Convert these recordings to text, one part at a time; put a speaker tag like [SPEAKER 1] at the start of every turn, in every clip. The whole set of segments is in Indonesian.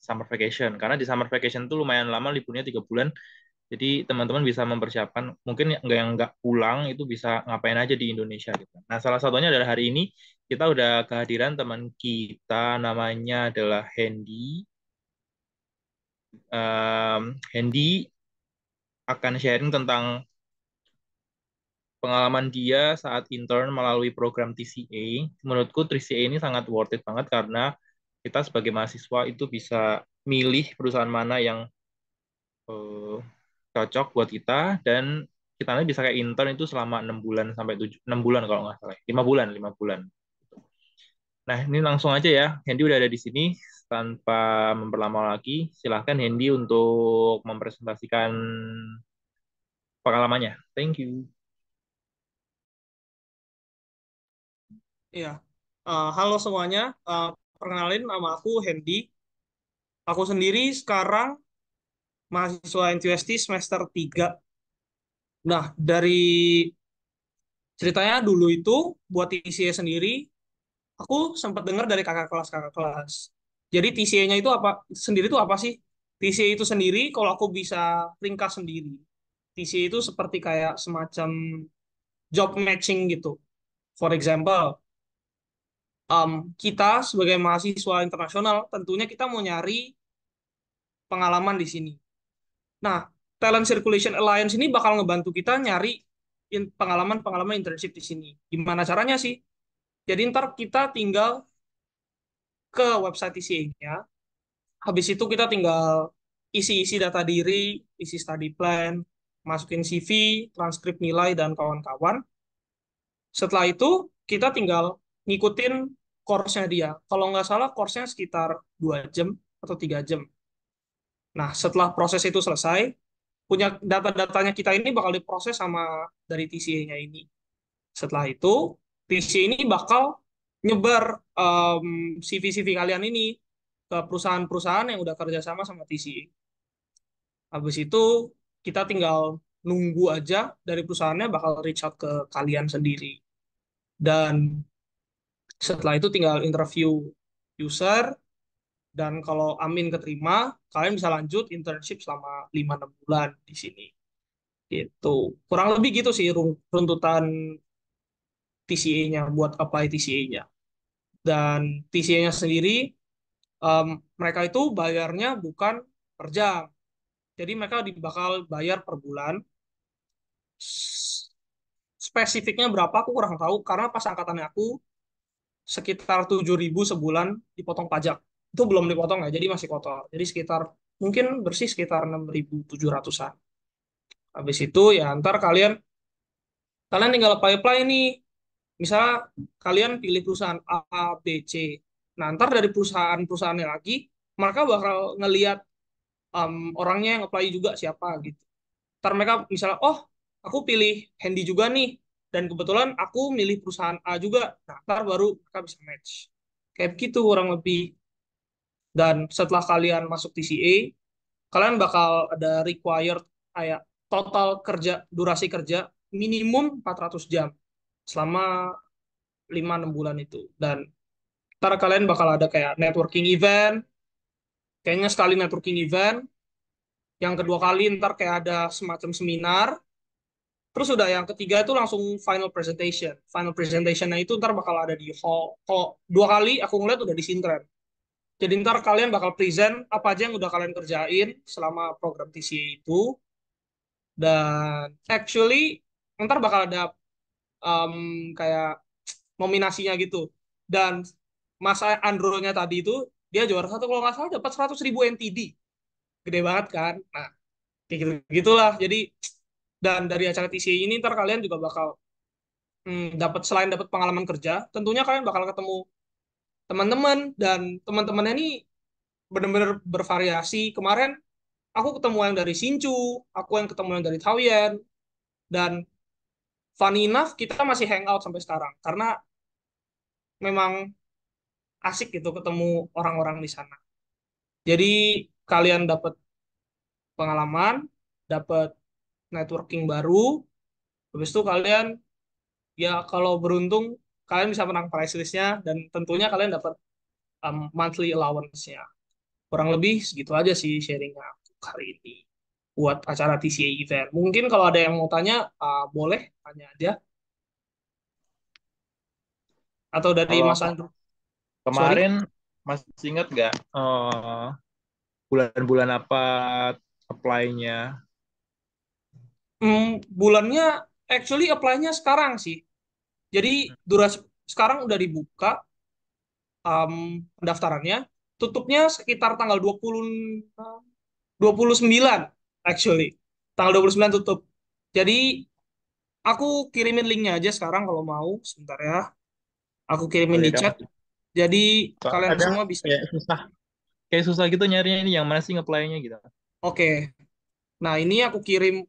[SPEAKER 1] summer vacation karena di summer vacation tuh lumayan lama liburnya tiga bulan jadi teman-teman bisa mempersiapkan mungkin nggak yang nggak pulang itu bisa ngapain aja di Indonesia gitu. Nah salah satunya adalah hari ini kita udah kehadiran teman kita namanya adalah Hendy. Um, Hendy akan sharing tentang pengalaman dia saat intern melalui program TCA. Menurutku TCA ini sangat worth it banget karena kita sebagai mahasiswa itu bisa milih perusahaan mana yang uh, cocok buat kita dan kita nanti bisa kayak intern itu selama enam bulan sampai tujuh enam bulan kalau nggak salah ya. lima bulan lima bulan nah ini langsung aja ya Hendy udah ada di sini tanpa memperlama lagi silahkan Hendy untuk mempresentasikan pengalamannya thank you
[SPEAKER 2] ya uh, halo semuanya. Uh, perkenalin nama aku Hendy. Aku sendiri sekarang mahasiswa NTUST semester 3. Nah, dari ceritanya dulu itu buat TCA sendiri, aku sempat dengar dari kakak kelas-kakak kelas. Jadi TCA-nya itu apa sendiri itu apa sih? TCA itu sendiri kalau aku bisa ringkas sendiri. TCA itu seperti kayak semacam job matching gitu. For example, um, kita sebagai mahasiswa internasional tentunya kita mau nyari pengalaman di sini. Nah, Talent Circulation Alliance ini bakal ngebantu kita nyari pengalaman-pengalaman internship di sini. Gimana caranya sih? Jadi ntar kita tinggal ke website TCA-nya, habis itu kita tinggal isi-isi data diri, isi study plan, masukin CV, transkrip nilai, dan kawan-kawan. Setelah itu, kita tinggal ngikutin course-nya dia. Kalau nggak salah course-nya sekitar 2 jam atau 3 jam. Nah, setelah proses itu selesai, punya data-datanya kita ini bakal diproses sama dari TCA-nya ini. Setelah itu, TCA ini bakal nyebar cv CV-CV kalian ini ke perusahaan-perusahaan yang udah kerjasama sama TCA. Habis itu, kita tinggal nunggu aja dari perusahaannya bakal reach out ke kalian sendiri. Dan setelah itu tinggal interview user dan kalau Amin keterima kalian bisa lanjut internship selama 5-6 bulan di sini gitu kurang lebih gitu sih runtutan TCA-nya buat apa TCA-nya dan TCA-nya sendiri um, mereka itu bayarnya bukan per jam jadi mereka bakal bayar per bulan spesifiknya berapa aku kurang tahu karena pas angkatannya aku sekitar 7.000 sebulan dipotong pajak. Itu belum dipotong ya, jadi masih kotor. Jadi sekitar mungkin bersih sekitar 6.700-an. Habis itu ya ntar kalian kalian tinggal apply-apply nih. Misalnya kalian pilih perusahaan A, B, C. Nah, ntar dari perusahaan-perusahaannya lagi, mereka bakal ngelihat um, orangnya yang apply juga siapa gitu. Ntar mereka misalnya, oh aku pilih Handy juga nih dan kebetulan aku milih perusahaan A juga daftar nah, baru mereka bisa match kayak gitu kurang lebih dan setelah kalian masuk TCA kalian bakal ada required kayak total kerja durasi kerja minimum 400 jam selama 5-6 bulan itu dan ntar kalian bakal ada kayak networking event kayaknya sekali networking event yang kedua kali ntar kayak ada semacam seminar Terus udah yang ketiga itu langsung final presentation. Final presentationnya itu ntar bakal ada di hall. Kalau dua kali aku ngeliat udah di Sintren. Jadi ntar kalian bakal present apa aja yang udah kalian kerjain selama program TCA itu. Dan actually ntar bakal ada um, kayak nominasinya gitu. Dan masa Andro-nya tadi itu dia juara satu kalau nggak salah dapat 100 ribu NTD. Gede banget kan? Nah, kayak gitu-gitulah. Jadi dan dari acara TCI ini ntar kalian juga bakal hmm, dapat selain dapat pengalaman kerja tentunya kalian bakal ketemu teman-teman dan teman-temannya ini benar-benar bervariasi kemarin aku ketemu yang dari Sinchu aku yang ketemu yang dari Taoyuan dan funny enough kita masih hangout sampai sekarang karena memang asik gitu ketemu orang-orang di sana jadi kalian dapat pengalaman dapat networking baru habis itu kalian ya kalau beruntung kalian bisa menang price listnya dan tentunya kalian dapat um, monthly allowance-nya kurang lebih segitu aja sih sharingnya kali ini buat acara TCA event mungkin kalau ada yang mau tanya uh, boleh tanya aja
[SPEAKER 1] atau dari oh, Mas Andrew kemarin Sorry? masih ingat nggak uh, bulan-bulan uh, apa apply-nya
[SPEAKER 2] hmm, bulannya actually apply-nya sekarang sih. Jadi durasi sekarang udah dibuka um, pendaftarannya, tutupnya sekitar tanggal 20 29 actually. Tanggal 29 tutup. Jadi aku kirimin linknya aja sekarang kalau mau sebentar ya.
[SPEAKER 1] Aku kirimin di chat.
[SPEAKER 2] Jadi
[SPEAKER 1] so, kalian ada, semua bisa. Kayak susah. Kayak susah gitu nyarinya ini yang mana sih ngeplay-nya gitu. Oke. Okay. Nah, ini aku kirim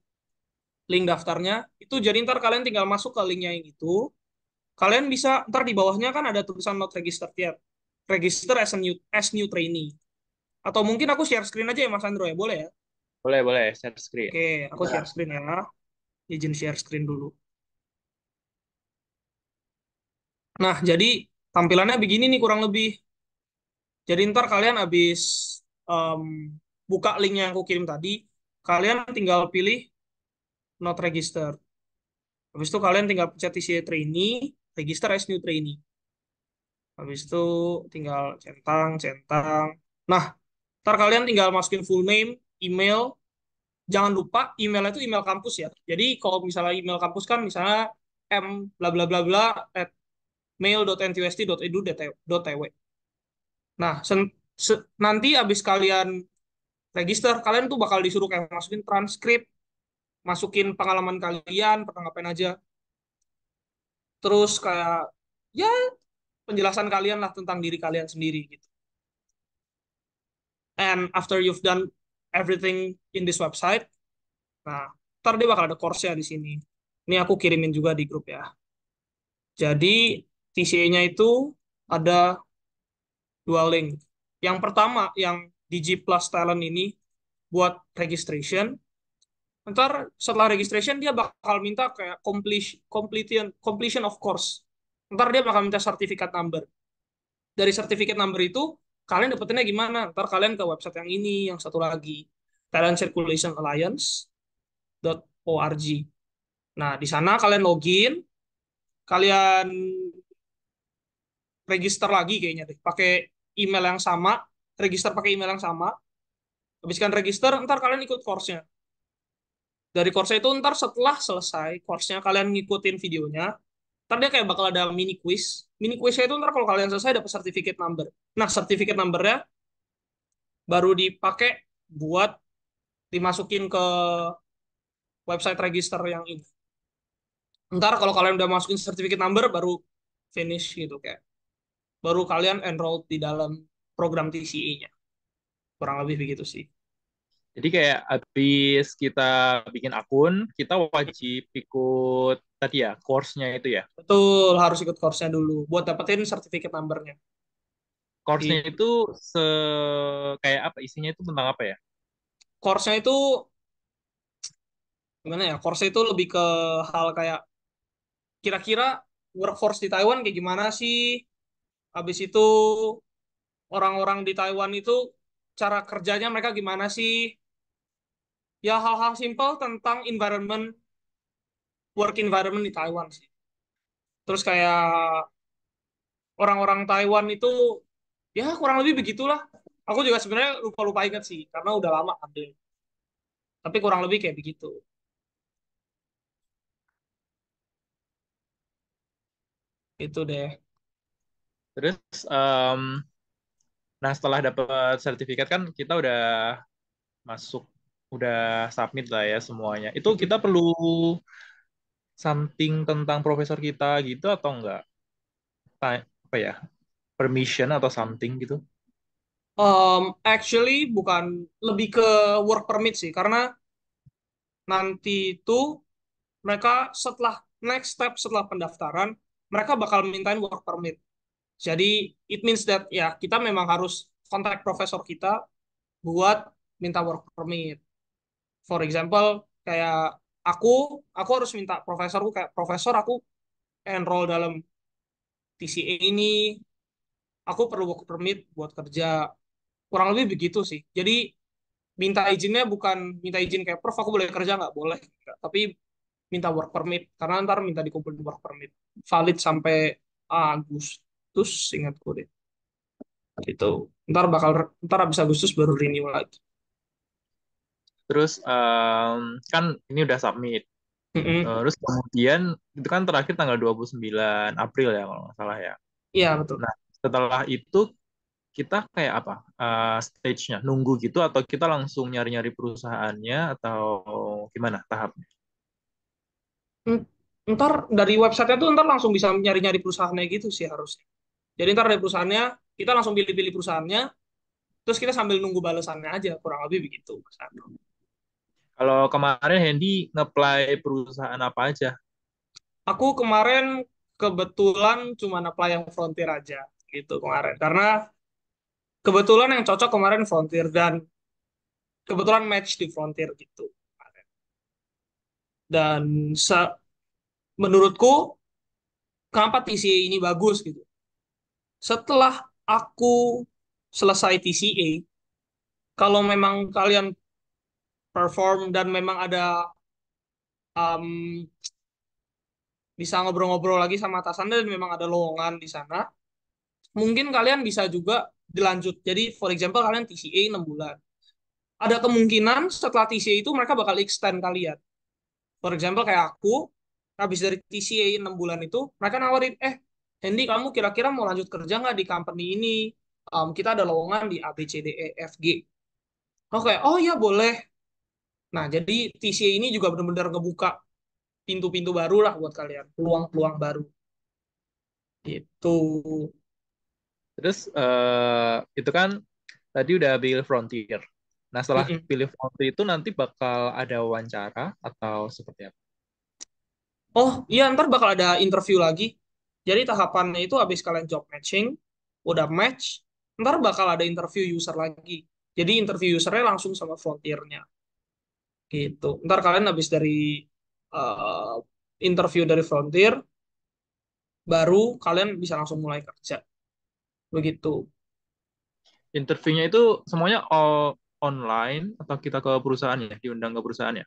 [SPEAKER 2] link daftarnya. Itu jadi ntar kalian tinggal masuk ke linknya yang itu. Kalian bisa ntar di bawahnya kan ada tulisan not register yet. register as, a new, as new trainee. Atau mungkin aku share screen aja ya Mas Andro ya, boleh ya?
[SPEAKER 1] Boleh, boleh, share screen. Oke, aku share
[SPEAKER 2] screen ya. Izin share screen dulu. Nah, jadi tampilannya begini nih kurang lebih. Jadi ntar kalian habis um, buka link yang aku kirim tadi, kalian tinggal pilih not registered. Habis itu kalian tinggal pencet isi trainee, register as new trainee. Habis itu tinggal centang, centang. Nah, ntar kalian tinggal masukin full name, email. Jangan lupa email itu email kampus ya. Jadi kalau misalnya email kampus kan misalnya m bla bla bla bla at mail.ntust.edu.tw. E nah, nanti abis kalian register, kalian tuh bakal disuruh kayak masukin transkrip, masukin pengalaman kalian pernah ngapain aja terus kayak ya penjelasan kalian lah tentang diri kalian sendiri gitu and after you've done everything in this website nah ntar dia bakal ada course-nya di sini ini aku kirimin juga di grup ya jadi TCA-nya itu ada dua link yang pertama yang DG Plus Talent ini buat registration ntar setelah registration dia bakal minta kayak completion completion completion of course ntar dia bakal minta sertifikat number dari sertifikat number itu kalian dapetinnya gimana ntar kalian ke website yang ini yang satu lagi Talent Circulation Alliance .org nah di sana kalian login kalian register lagi kayaknya deh pakai email yang sama register pakai email yang sama habiskan register ntar kalian ikut course-nya dari course itu ntar setelah selesai course-nya kalian ngikutin videonya ntar dia kayak bakal ada mini quiz mini quiznya itu ntar kalau kalian selesai dapat certificate number nah certificate numbernya baru dipakai buat dimasukin ke website register yang ini ntar kalau kalian udah masukin certificate number baru finish gitu kayak baru kalian enroll di dalam program TCE-nya
[SPEAKER 1] kurang lebih begitu sih jadi kayak habis kita bikin akun, kita wajib ikut tadi ya, course-nya itu ya.
[SPEAKER 2] Betul, harus ikut course-nya dulu buat dapetin sertifikat numbernya.
[SPEAKER 1] Course-nya Jadi, itu se kayak apa isinya itu tentang apa ya? Course-nya itu
[SPEAKER 2] gimana ya? Course-nya itu lebih ke hal kayak kira-kira workforce di Taiwan kayak gimana sih? Habis itu orang-orang di Taiwan itu cara kerjanya mereka gimana sih? ya hal-hal simpel tentang environment work environment di Taiwan sih. Terus kayak orang-orang Taiwan itu ya kurang lebih begitulah. Aku juga sebenarnya lupa-lupa ingat sih karena udah lama ambil. Tapi kurang lebih kayak begitu. Itu
[SPEAKER 1] deh. Terus um, nah setelah dapat sertifikat kan kita udah masuk udah submit lah ya semuanya. Itu kita perlu something tentang profesor kita gitu atau enggak? Ta apa ya? Permission atau something gitu? Um,
[SPEAKER 2] actually bukan lebih ke work permit sih karena nanti itu mereka setelah next step setelah pendaftaran mereka bakal mintain work permit. Jadi it means that ya kita memang harus kontak profesor kita buat minta work permit for example kayak aku aku harus minta profesorku kayak profesor aku enroll dalam TCA ini aku perlu work permit buat kerja kurang lebih begitu sih jadi minta izinnya bukan minta izin kayak prof aku boleh kerja nggak boleh tapi minta work permit karena ntar minta dikumpulin work permit valid sampai Agustus ingatku deh itu ntar bakal ntar abis Agustus baru renew lagi
[SPEAKER 1] Terus um, kan ini udah submit. Mm-hmm. Terus kemudian itu kan terakhir tanggal 29 April ya kalau nggak salah ya. Iya betul. Nah, setelah itu kita kayak apa? Uh, stage-nya nunggu gitu atau kita langsung nyari-nyari perusahaannya atau gimana tahapnya?
[SPEAKER 2] Ntar dari websitenya tuh ntar langsung bisa nyari-nyari perusahaannya gitu sih harusnya. Jadi ntar dari perusahaannya kita langsung pilih-pilih perusahaannya, terus kita sambil nunggu balasannya aja kurang lebih begitu Mas Ando.
[SPEAKER 1] Kalau kemarin Hendy ngeplay perusahaan apa aja?
[SPEAKER 2] Aku kemarin kebetulan cuma apply yang frontier aja gitu kemarin. Karena kebetulan yang cocok kemarin frontier dan kebetulan match di frontier gitu Dan se menurutku kenapa TCA ini bagus gitu. Setelah aku selesai TCA, kalau memang kalian perform dan memang ada um, bisa ngobrol-ngobrol lagi sama atasan dan memang ada lowongan di sana mungkin kalian bisa juga dilanjut jadi for example kalian TCA 6 bulan ada kemungkinan setelah TCA itu mereka bakal extend kalian for example kayak aku habis dari TCA 6 bulan itu mereka nawarin eh Hendy kamu kira-kira mau lanjut kerja nggak di company ini um, kita ada lowongan di ABCDEFG oke oh ya boleh Nah, jadi TCA ini juga benar-benar ngebuka pintu-pintu baru lah buat kalian, peluang-peluang baru.
[SPEAKER 1] Itu. Terus uh, itu kan tadi udah pilih frontier. Nah, setelah mm -hmm. pilih frontier itu nanti bakal ada wawancara atau seperti apa?
[SPEAKER 2] Oh, iya ntar bakal ada interview lagi. Jadi tahapannya itu habis kalian job matching, udah match, ntar bakal ada interview user lagi. Jadi interview usernya langsung sama frontiernya gitu ntar kalian habis dari uh, interview dari Frontier baru kalian
[SPEAKER 1] bisa langsung mulai kerja begitu interviewnya itu semuanya all online atau kita ke perusahaan ya, diundang ke perusahaan ya.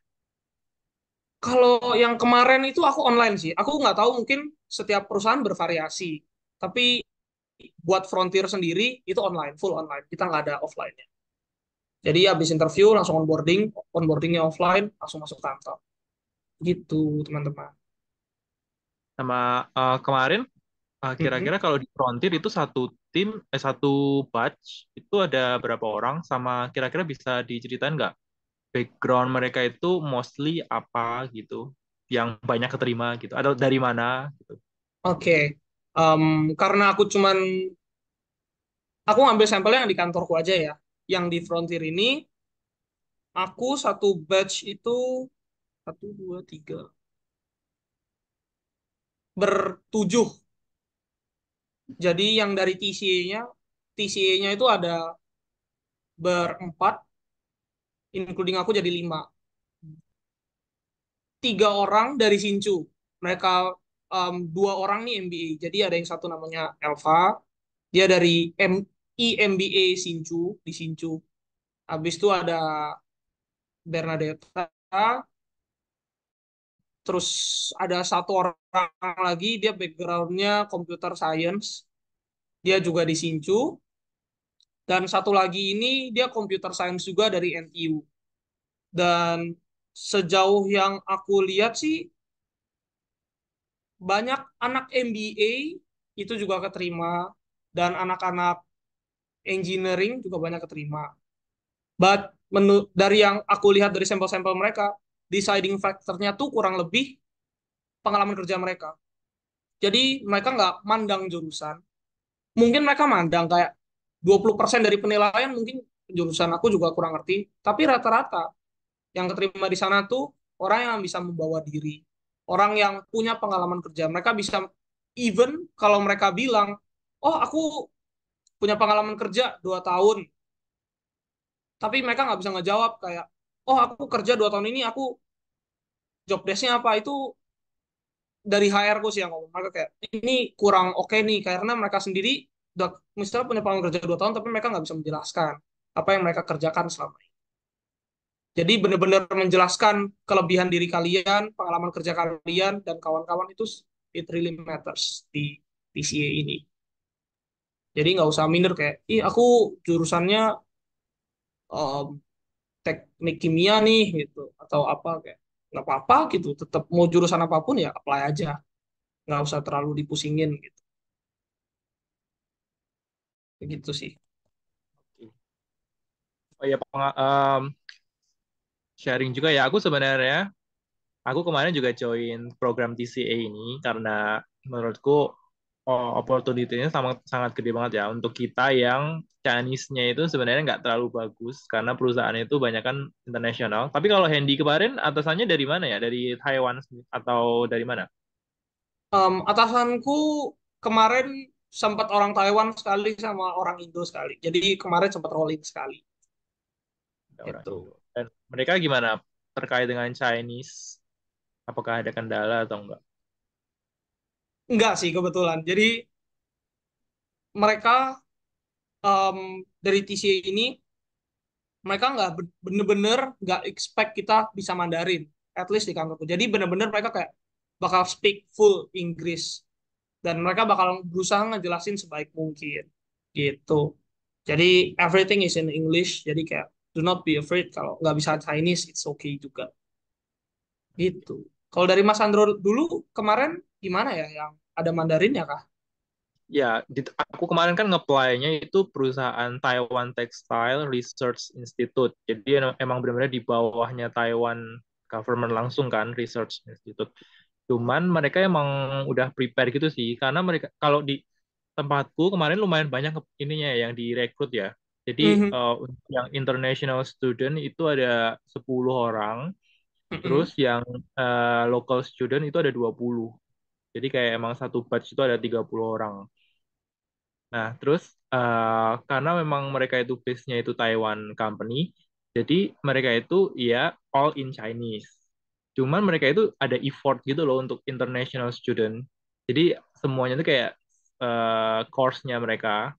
[SPEAKER 2] kalau yang kemarin itu aku online sih. Aku nggak tahu mungkin setiap perusahaan bervariasi. Tapi buat Frontier sendiri itu online, full online. Kita nggak ada offline-nya. Jadi habis interview langsung onboarding, onboardingnya offline, langsung masuk kantor. Gitu teman-teman.
[SPEAKER 1] Sama uh, kemarin uh, kira-kira mm-hmm. kalau di Frontier itu satu tim eh satu batch itu ada berapa orang sama kira-kira bisa diceritain nggak background mereka itu mostly apa gitu yang banyak keterima gitu atau dari mana gitu.
[SPEAKER 2] Oke. Okay. Um, karena aku cuman aku ngambil sampelnya yang di kantorku aja ya yang di frontier ini aku satu batch itu satu dua tiga bertujuh jadi yang dari TCA-nya TCA-nya itu ada berempat including aku jadi lima tiga orang dari Sincu mereka um, dua orang nih MBA jadi ada yang satu namanya Elva dia dari M IMBA Sinchu di Sinchu. Habis itu ada Bernadetta. Terus ada satu orang lagi, dia backgroundnya computer science. Dia juga di Sinchu. Dan satu lagi ini dia computer science juga dari NTU. Dan sejauh yang aku lihat sih banyak anak MBA itu juga keterima dan anak-anak engineering juga banyak keterima. But menu, dari yang aku lihat dari sampel-sampel mereka, deciding factor-nya tuh kurang lebih pengalaman kerja mereka. Jadi mereka nggak mandang jurusan. Mungkin mereka mandang kayak 20% dari penilaian mungkin jurusan aku juga kurang ngerti. Tapi rata-rata yang keterima di sana tuh orang yang bisa membawa diri. Orang yang punya pengalaman kerja. Mereka bisa even kalau mereka bilang, oh aku punya pengalaman kerja dua tahun tapi mereka nggak bisa ngejawab kayak oh aku kerja dua tahun ini aku job desknya apa itu dari HR ku sih yang ngomong mereka kayak ini kurang oke okay nih karena mereka sendiri udah misalnya punya pengalaman kerja dua tahun tapi mereka nggak bisa menjelaskan apa yang mereka kerjakan selama ini jadi benar-benar menjelaskan kelebihan diri kalian pengalaman kerja kalian dan kawan-kawan itu it really matters di PCA ini jadi nggak usah minder kayak ih aku jurusannya um, teknik kimia nih gitu atau apa kayak nggak apa-apa gitu tetap mau jurusan apapun ya apply aja nggak usah terlalu dipusingin gitu begitu sih
[SPEAKER 1] oh ya um, sharing juga ya aku sebenarnya aku kemarin juga join program TCA ini karena menurutku Oh, opportunity-nya sangat sangat gede banget ya untuk kita yang Chinese-nya itu sebenarnya nggak terlalu bagus karena perusahaan itu banyak kan internasional. Tapi kalau Handy kemarin atasannya dari mana ya? Dari Taiwan atau dari mana?
[SPEAKER 2] Um, atasanku kemarin sempat orang Taiwan sekali sama orang Indo sekali. Jadi kemarin sempat rolling sekali.
[SPEAKER 1] itu. Dan mereka gimana terkait dengan Chinese? Apakah ada kendala atau enggak?
[SPEAKER 2] Enggak sih kebetulan. Jadi mereka um, dari TCA ini mereka nggak bener-bener nggak expect kita bisa Mandarin, at least di kantorku. Jadi bener-bener mereka kayak bakal speak full Inggris dan mereka bakal berusaha ngejelasin sebaik mungkin gitu. Jadi everything is in English. Jadi kayak do not be afraid kalau nggak bisa Chinese it's okay juga. Gitu. Kalau dari Mas Andro dulu kemarin gimana ya yang ada Mandarin Mandarinnya kak?
[SPEAKER 1] Ya, aku kemarin kan ngeplaynya itu perusahaan Taiwan Textile Research Institute. Jadi emang benar-benar di bawahnya Taiwan government langsung kan Research Institute. Cuman mereka emang udah prepare gitu sih, karena mereka kalau di tempatku kemarin lumayan banyak ininya ya, yang direkrut ya. Jadi mm -hmm. uh, yang international student itu ada 10 orang, mm -hmm. terus yang uh, local student itu ada 20. Jadi kayak emang satu batch itu ada 30 orang. Nah, terus uh, karena memang mereka itu base-nya itu Taiwan company, jadi mereka itu ya all in Chinese. Cuman mereka itu ada effort gitu loh untuk international student. Jadi semuanya itu kayak uh, course-nya mereka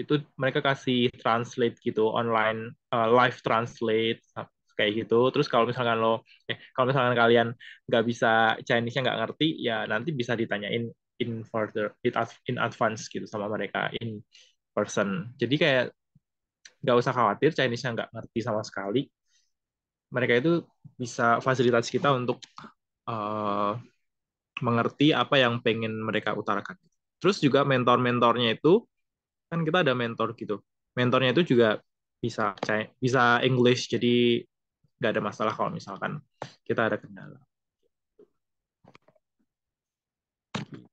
[SPEAKER 1] itu mereka kasih translate gitu online uh, live translate kayak gitu terus kalau misalkan lo eh kalau misalkan kalian nggak bisa Chinese-nya nggak ngerti ya nanti bisa ditanyain in further in advance gitu sama mereka in person jadi kayak nggak usah khawatir Chinese-nya nggak ngerti sama sekali mereka itu bisa fasilitas kita untuk uh, mengerti apa yang pengen mereka utarakan terus juga mentor-mentornya itu kan kita ada mentor gitu mentornya itu juga bisa bisa English jadi nggak ada masalah kalau misalkan kita ada kendala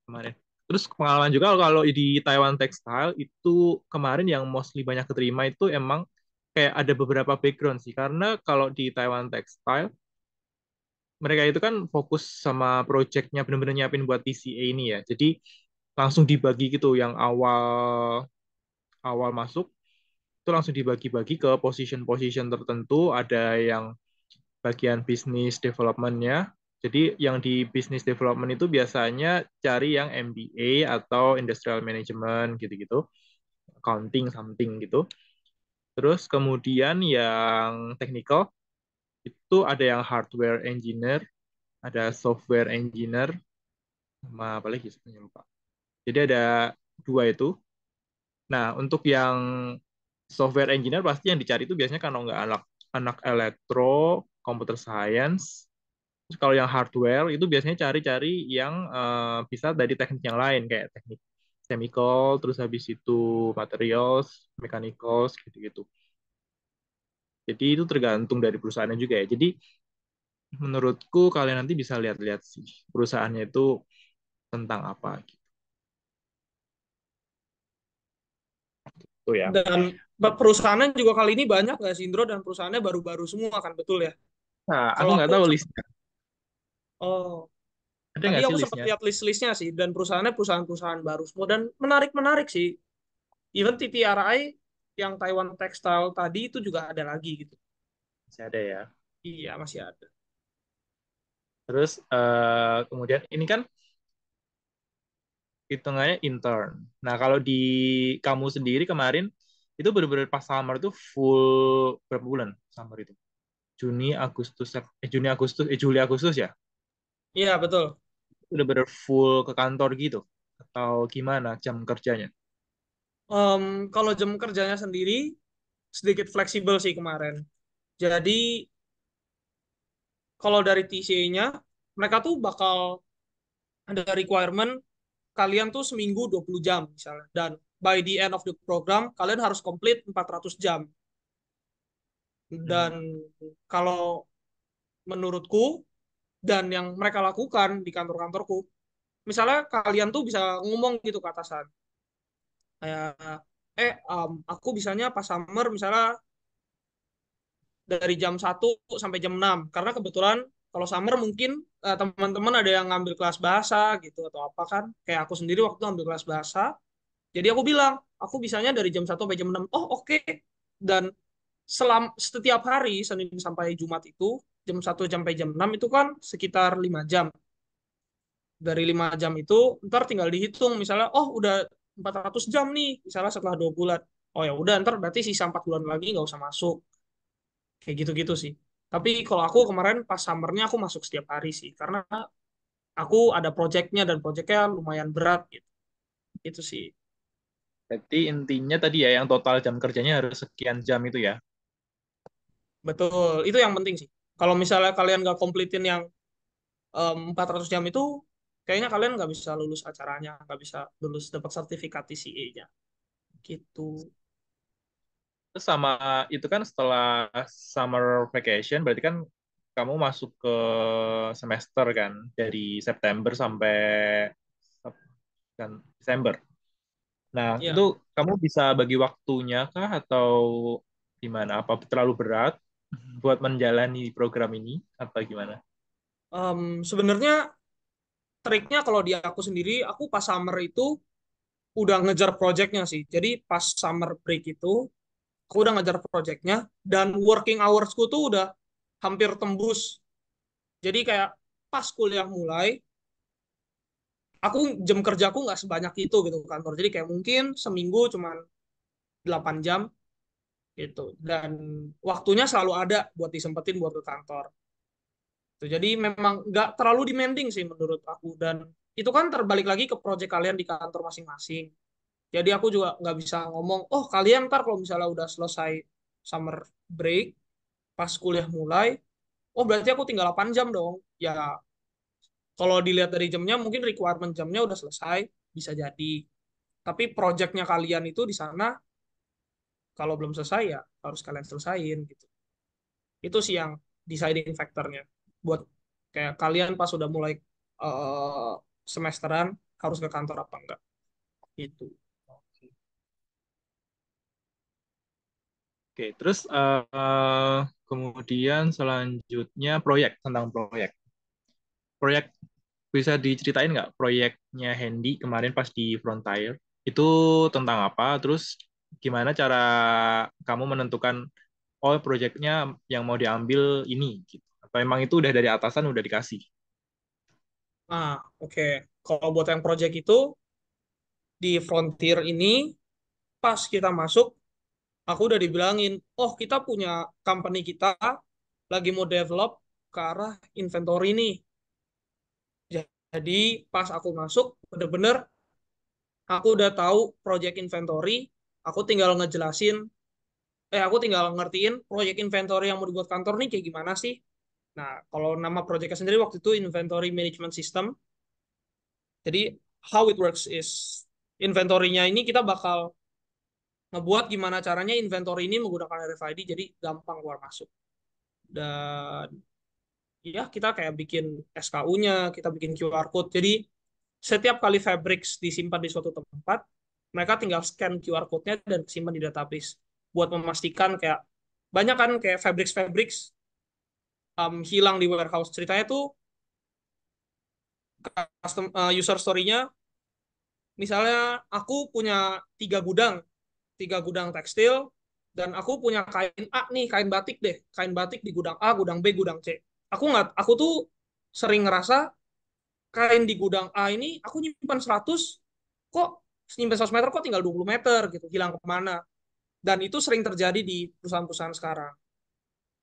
[SPEAKER 1] kemarin terus pengalaman juga kalau di Taiwan Textile itu kemarin yang mostly banyak keterima itu emang kayak ada beberapa background sih karena kalau di Taiwan Textile mereka itu kan fokus sama projectnya benar-benar nyiapin buat TCA ini ya jadi langsung dibagi gitu yang awal awal masuk itu langsung dibagi-bagi ke position-position tertentu ada yang bagian bisnis development-nya. jadi yang di bisnis development itu biasanya cari yang MBA atau industrial management gitu-gitu, accounting something gitu. Terus kemudian yang technical itu ada yang hardware engineer, ada software engineer, sama apa lagi lupa. Jadi ada dua itu. Nah untuk yang software engineer pasti yang dicari itu biasanya kalau nggak anak anak elektro, computer science. Terus kalau yang hardware itu biasanya cari-cari yang uh, bisa dari teknik yang lain kayak teknik chemical, terus habis itu materials, mechanicals gitu-gitu. Jadi itu tergantung dari perusahaannya juga ya. Jadi menurutku kalian nanti bisa lihat-lihat sih perusahaannya itu tentang apa. Itu ya. Dan
[SPEAKER 2] perusahaannya juga kali ini banyak nggak sih Indro dan perusahaannya baru-baru semua kan betul ya?
[SPEAKER 1] Nah, Kalau aku nggak tahu listnya. Oh. Ada Tadi aku sempat lihat
[SPEAKER 2] list-listnya sih dan perusahaannya perusahaan-perusahaan baru semua dan menarik-menarik sih. Even TTRI yang Taiwan Textile tadi itu juga ada lagi gitu. Masih ada ya? Iya, masih ada.
[SPEAKER 1] Terus uh, kemudian ini kan hitungannya intern. Nah, kalau di kamu sendiri kemarin itu benar-benar pas summer itu full berapa bulan summer itu? Juni, Agustus, eh Juni, Agustus, eh Juli, Agustus ya? Iya, betul. Udah benar full ke kantor gitu atau gimana jam kerjanya?
[SPEAKER 2] Um, kalau jam kerjanya sendiri sedikit fleksibel sih kemarin. Jadi kalau dari TC-nya mereka tuh bakal ada requirement kalian tuh seminggu 20 jam misalnya dan by the end of the program kalian harus complete 400 jam. Hmm. Dan hmm. kalau menurutku dan yang mereka lakukan di kantor-kantorku, misalnya kalian tuh bisa ngomong gitu ke atasan. Kayak eh um, aku bisanya pas summer misalnya dari jam 1 sampai jam 6 karena kebetulan kalau summer mungkin uh, teman-teman ada yang ngambil kelas bahasa gitu atau apa kan kayak aku sendiri waktu ngambil kelas bahasa jadi aku bilang aku bisanya dari jam 1 sampai jam 6 oh oke okay. dan selam setiap hari Senin sampai Jumat itu jam 1 sampai jam 6 itu kan sekitar 5 jam. Dari 5 jam itu ntar tinggal dihitung misalnya oh udah 400 jam nih misalnya setelah 2 bulan. Oh ya udah ntar berarti sisa 4 bulan lagi nggak usah masuk. Kayak gitu-gitu sih. Tapi kalau aku kemarin pas summernya aku masuk setiap hari sih, karena aku ada projectnya dan projectnya lumayan berat gitu. Itu
[SPEAKER 1] sih. Jadi intinya tadi ya yang total jam kerjanya harus sekian jam itu ya? Betul, itu yang penting sih. Kalau misalnya kalian nggak komplitin yang
[SPEAKER 2] um, 400 jam itu, kayaknya kalian nggak bisa lulus acaranya, nggak bisa lulus dapat sertifikat TCA-nya. Gitu.
[SPEAKER 1] Terus sama itu kan setelah summer vacation berarti kan kamu masuk ke semester kan dari September sampai kan Desember. Nah, yeah. itu kamu bisa bagi waktunya kah atau gimana? Apa terlalu berat buat menjalani program ini atau gimana? Um, sebenarnya
[SPEAKER 2] triknya kalau di aku sendiri, aku pas summer itu udah ngejar projectnya sih. Jadi pas summer break itu aku udah ngajar proyeknya dan working hoursku tuh udah hampir tembus jadi kayak pas kuliah mulai aku jam kerjaku nggak sebanyak itu gitu kantor jadi kayak mungkin seminggu cuman 8 jam gitu dan waktunya selalu ada buat disempetin buat ke kantor itu jadi memang nggak terlalu demanding sih menurut aku dan itu kan terbalik lagi ke proyek kalian di kantor masing-masing jadi aku juga nggak bisa ngomong, oh kalian ntar kalau misalnya udah selesai summer break, pas kuliah mulai, oh berarti aku tinggal 8 jam dong. Ya kalau dilihat dari jamnya mungkin requirement jamnya udah selesai, bisa jadi. Tapi projectnya kalian itu di sana kalau belum selesai ya harus kalian selesain gitu. Itu sih yang deciding factornya buat kayak kalian pas udah mulai uh, semesteran harus ke kantor apa enggak.
[SPEAKER 1] Itu. Oke, terus uh, kemudian selanjutnya proyek tentang proyek. Proyek bisa diceritain nggak proyeknya Handy kemarin pas di Frontier itu tentang apa? Terus gimana cara kamu menentukan oh proyeknya yang mau diambil ini gitu? Atau emang itu udah dari atasan udah dikasih?
[SPEAKER 2] Ah oke. Okay. Kalau buat yang proyek itu di Frontier ini pas kita masuk aku udah dibilangin, oh kita punya company kita lagi mau develop ke arah inventory ini. Jadi pas aku masuk bener-bener aku udah tahu project inventory, aku tinggal ngejelasin eh aku tinggal ngertiin project inventory yang mau dibuat kantor nih kayak gimana sih. Nah, kalau nama projectnya sendiri waktu itu inventory management system. Jadi how it works is inventory-nya ini kita bakal ngebuat gimana caranya inventory ini menggunakan RFID jadi gampang keluar masuk. Dan ya kita kayak bikin SKU-nya, kita bikin QR code. Jadi setiap kali Fabrics disimpan di suatu tempat, mereka tinggal scan QR code-nya dan simpan di database buat memastikan kayak banyak kan kayak Fabrics-Fabrics um, hilang di warehouse. Ceritanya tuh custom uh, user story-nya misalnya aku punya tiga gudang tiga gudang tekstil dan aku punya kain A nih kain batik deh kain batik di gudang A gudang B gudang C aku nggak aku tuh sering ngerasa kain di gudang A ini aku nyimpan 100 kok nyimpan 100 meter kok tinggal 20 meter gitu hilang kemana dan itu sering terjadi di perusahaan-perusahaan sekarang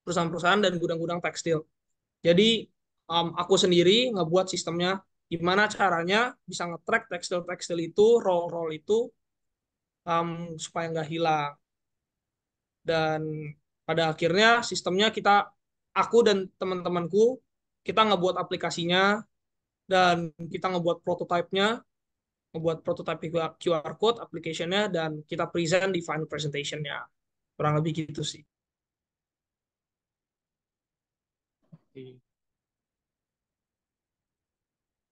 [SPEAKER 2] perusahaan-perusahaan dan gudang-gudang tekstil jadi um, aku sendiri ngebuat sistemnya gimana caranya bisa nge-track tekstil-tekstil itu, roll-roll itu um, supaya nggak hilang. Dan pada akhirnya sistemnya kita, aku dan teman-temanku, kita ngebuat aplikasinya dan kita ngebuat prototipenya, ngebuat prototipe QR code application-nya dan kita present di final presentation-nya. Kurang lebih gitu sih.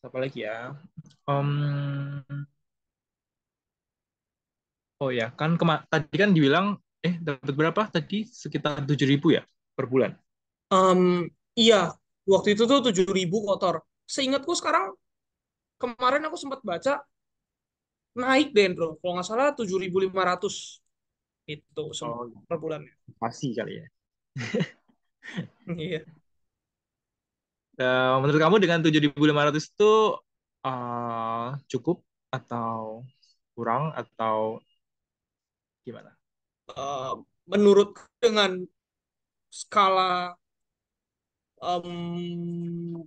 [SPEAKER 1] Apa lagi ya? Um, Oh ya, kan tadi kan dibilang eh dapat berapa tadi sekitar tujuh ribu ya per bulan. Um, iya, waktu itu tuh tujuh ribu kotor.
[SPEAKER 2] Seingatku sekarang kemarin aku sempat baca naik deh, Bro. Kalau nggak salah tujuh ratus itu semua oh, iya. per bulannya.
[SPEAKER 1] Pasti kali ya.
[SPEAKER 2] iya.
[SPEAKER 1] Uh, menurut kamu dengan tujuh ribu lima ratus itu uh, cukup atau kurang atau Gimana? Uh, menurut dengan
[SPEAKER 2] skala um,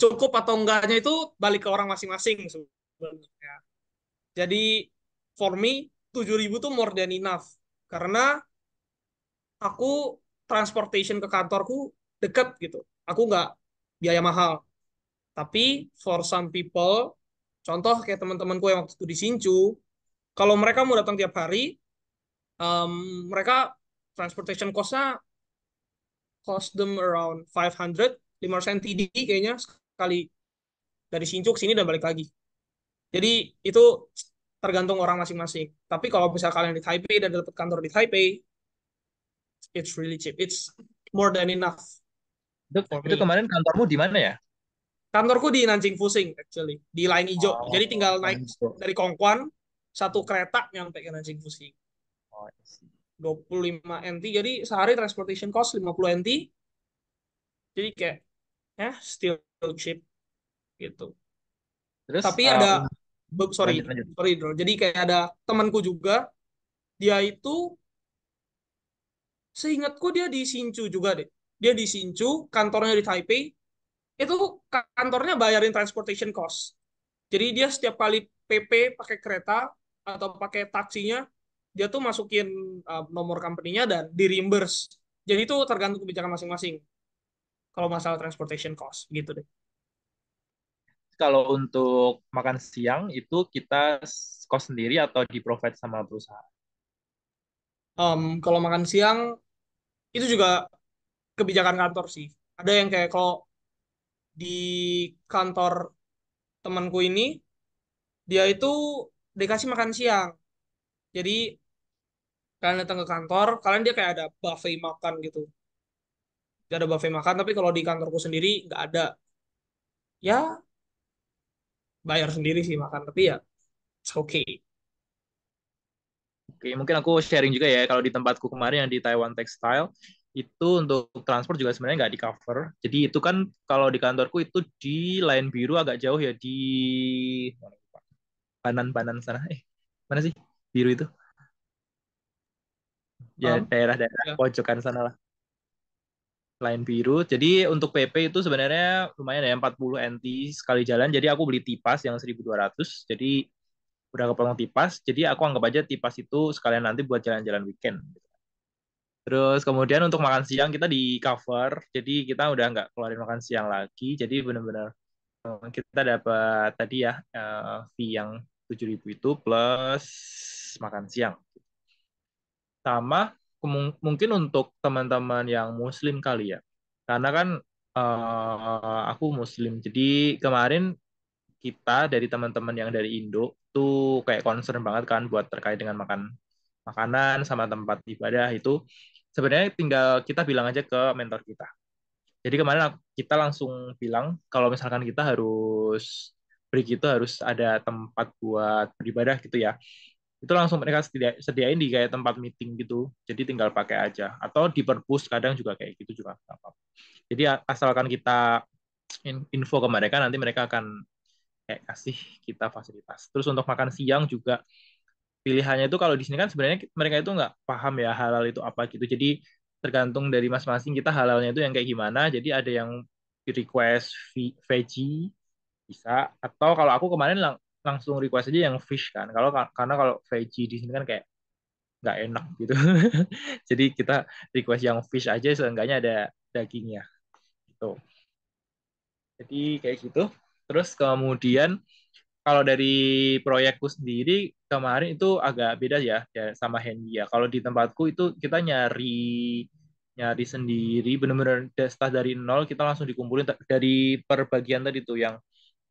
[SPEAKER 2] cukup atau enggaknya itu balik ke orang masing-masing
[SPEAKER 3] sebenarnya.
[SPEAKER 2] Jadi for me 7000 tuh more than enough karena aku transportation ke kantorku deket gitu. Aku nggak biaya mahal. Tapi for some people, contoh kayak teman-temanku yang waktu itu di Sincu, kalau mereka mau datang tiap hari, um, mereka transportation cost-nya cost them around 500, 500 TD kayaknya sekali dari Shinjuku sini dan balik lagi. Jadi itu tergantung orang masing-masing. Tapi kalau misal kalian di Taipei dan dapat kantor di Taipei, it's really cheap. It's more than enough.
[SPEAKER 1] Itu, itu kemarin kantormu di mana ya?
[SPEAKER 2] Kantorku di Nanjing Fusing actually, di Line Ijo. Oh, Jadi tinggal naik dari Kongkuan, satu kereta nyampe ke anjing pusing. Oh, 25 NT. Jadi sehari transportation cost 50 NT. Jadi kayak ya still cheap gitu. Terus tapi um, ada sorry lanjut, lanjut. sorry bro. Jadi kayak ada temanku juga dia itu seingatku dia di Sinchu juga deh. Dia di Sinchu, kantornya di Taipei. Itu kantornya bayarin transportation cost. Jadi dia setiap kali PP pakai kereta atau pakai taksinya dia tuh masukin uh, nomor company-nya dan di reimburse. Jadi itu tergantung kebijakan masing-masing. Kalau masalah transportation cost gitu deh.
[SPEAKER 1] Kalau untuk makan siang itu kita cost sendiri atau di provide sama perusahaan?
[SPEAKER 2] Um, kalau makan siang itu juga kebijakan kantor sih. Ada yang kayak kalau di kantor temanku ini dia itu dikasih makan siang jadi kalian datang ke kantor kalian dia kayak ada buffet makan gitu Gak ada buffet makan tapi kalau di kantorku sendiri nggak ada ya bayar sendiri sih makan tapi ya
[SPEAKER 1] oke. okay Oke, mungkin aku sharing juga ya kalau di tempatku kemarin yang di Taiwan Textile itu untuk transport juga sebenarnya nggak di cover. Jadi itu kan kalau di kantorku itu di Line biru agak jauh ya di panan-panan sana. Eh, mana sih? Biru itu. Ya oh. daerah-daerah ya. pojokan sana lah. Lain biru. Jadi untuk PP itu sebenarnya lumayan ya 40 NT sekali jalan. Jadi aku beli tipas yang 1200. Jadi udah kepotong tipas. Jadi aku anggap aja tipas itu sekalian nanti buat jalan-jalan weekend. Terus kemudian untuk makan siang kita di cover, jadi kita udah nggak keluarin makan siang lagi, jadi benar-benar eh, kita dapat tadi ya uh, fee yang tujuh ribu itu plus makan siang. Sama mungkin untuk teman-teman yang muslim kali ya. Karena kan uh, aku muslim. Jadi kemarin kita dari teman-teman yang dari Indo tuh kayak concern banget kan buat terkait dengan makan makanan sama tempat ibadah itu sebenarnya tinggal kita bilang aja ke mentor kita. Jadi kemarin kita langsung bilang kalau misalkan kita harus break itu harus ada tempat buat beribadah gitu ya itu langsung mereka sedia, sediain di kayak tempat meeting gitu jadi tinggal pakai aja atau di perpus kadang juga kayak gitu juga apa jadi asalkan kita info ke mereka nanti mereka akan kayak kasih kita fasilitas terus untuk makan siang juga pilihannya itu kalau di sini kan sebenarnya mereka itu nggak paham ya halal itu apa gitu jadi tergantung dari masing-masing kita halalnya itu yang kayak gimana jadi ada yang request veggie bisa atau kalau aku kemarin lang langsung request aja yang fish kan kalau karena kalau veggie di sini kan kayak nggak enak gitu jadi kita request yang fish aja seenggaknya ada dagingnya gitu jadi kayak gitu terus kemudian kalau dari proyekku sendiri kemarin itu agak beda ya, ya sama Hendy ya kalau di tempatku itu kita nyari nyari sendiri benar-benar start dari nol kita langsung dikumpulin dari perbagian tadi tuh yang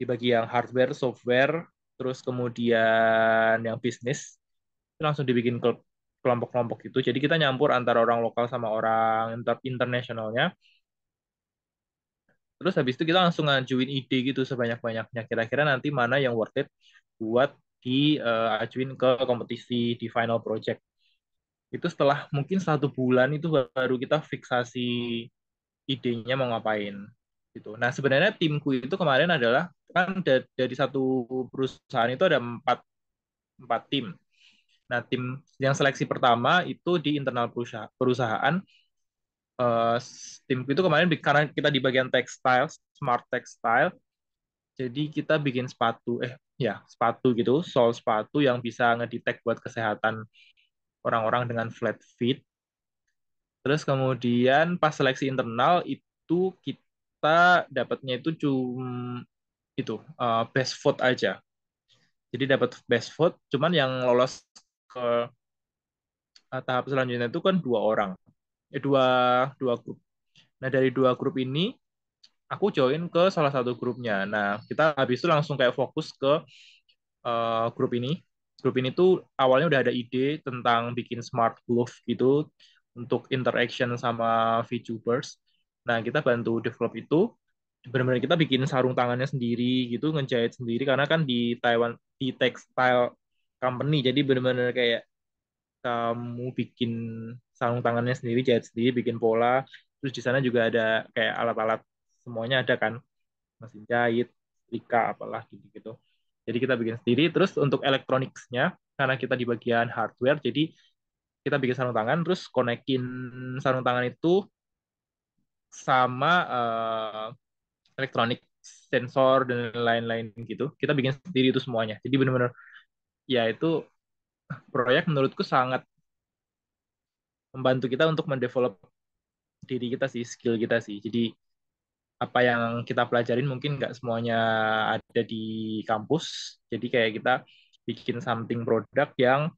[SPEAKER 1] dibagi yang hardware, software, terus kemudian yang bisnis itu langsung dibikin kelompok-kelompok itu. Jadi kita nyampur antara orang lokal sama orang inter internasionalnya. Terus habis itu kita langsung ngajuin ide gitu sebanyak-banyaknya. Kira-kira nanti mana yang worth it buat diajuin eh, uh, ke kompetisi di final project. Itu setelah mungkin satu bulan itu baru kita fiksasi idenya mau ngapain gitu. Nah sebenarnya timku itu kemarin adalah kan dari, dari satu perusahaan itu ada empat empat tim. Nah tim yang seleksi pertama itu di internal perusahaan, perusahaan uh, tim itu kemarin karena kita di bagian textile, smart textile, jadi kita bikin sepatu, eh ya sepatu gitu, sol sepatu yang bisa ngedetect buat kesehatan orang-orang dengan flat feet. Terus kemudian pas seleksi internal itu kita dapatnya itu cuma itu uh, best vote aja. Jadi dapat best vote, cuman yang lolos ke uh, tahap selanjutnya itu kan dua orang, eh, dua dua grup. Nah dari dua grup ini aku join ke salah satu grupnya. Nah kita habis itu langsung kayak fokus ke uh, grup ini. Grup ini tuh awalnya udah ada ide tentang bikin smart glove gitu untuk interaction sama VTubers. Nah kita bantu develop itu benar-benar kita bikin sarung tangannya sendiri gitu ngejahit sendiri karena kan di Taiwan di textile company jadi benar-benar kayak kamu bikin sarung tangannya sendiri jahit sendiri bikin pola terus di sana juga ada kayak alat-alat semuanya ada kan mesin jahit lika apalah gitu gitu jadi kita bikin sendiri terus untuk elektroniknya karena kita di bagian hardware jadi kita bikin sarung tangan terus konekin sarung tangan itu sama uh, elektronik sensor dan lain-lain gitu kita bikin sendiri itu semuanya jadi benar-benar ya itu proyek menurutku sangat membantu kita untuk mendevelop diri kita sih skill kita sih jadi apa yang kita pelajarin mungkin nggak semuanya ada di kampus jadi kayak kita bikin something produk yang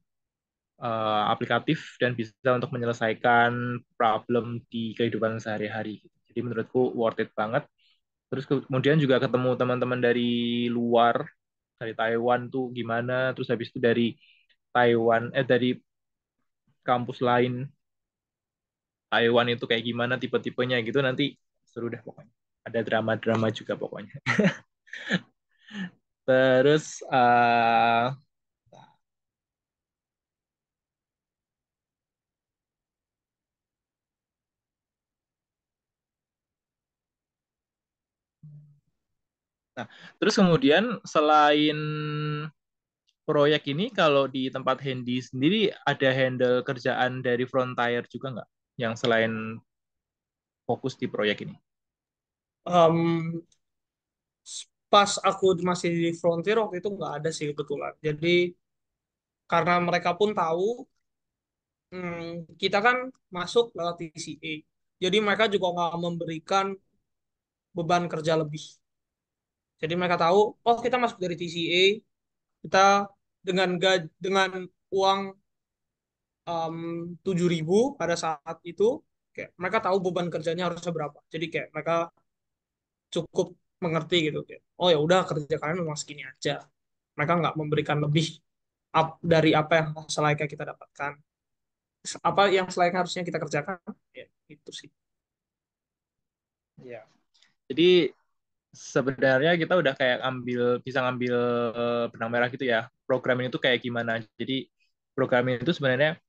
[SPEAKER 1] uh, aplikatif dan bisa untuk menyelesaikan problem di kehidupan sehari-hari. Gitu. Jadi menurutku worth it banget terus kemudian juga ketemu teman-teman dari luar dari Taiwan tuh gimana terus habis itu dari Taiwan eh dari kampus lain Taiwan itu kayak gimana tipe-tipenya gitu nanti seru deh pokoknya ada drama-drama juga pokoknya terus uh, Nah, terus kemudian selain proyek ini kalau di tempat Handy sendiri ada handle kerjaan dari Frontier juga nggak? Yang selain fokus di proyek ini? Um,
[SPEAKER 2] pas aku masih di Frontier waktu itu nggak ada sih kebetulan. Jadi karena mereka pun tahu hmm, kita kan masuk lewat TCA. Jadi mereka juga nggak memberikan beban kerja lebih. Jadi mereka tahu, oh kita masuk dari TCA, kita dengan gaj dengan uang mmm, tujuh um, ribu pada saat itu, kayak mereka tahu beban kerjanya harus seberapa. Jadi kayak mereka cukup mengerti gitu, kayak, oh ya udah kerja kalian memang segini aja. Mereka nggak memberikan lebih up dari apa yang selayaknya kita dapatkan. Apa yang selain harusnya kita kerjakan, ya
[SPEAKER 1] itu sih. Ya, jadi sebenarnya kita udah kayak ambil bisa ngambil eh, benang merah gitu ya program ini tuh kayak gimana jadi program ini tuh sebenarnya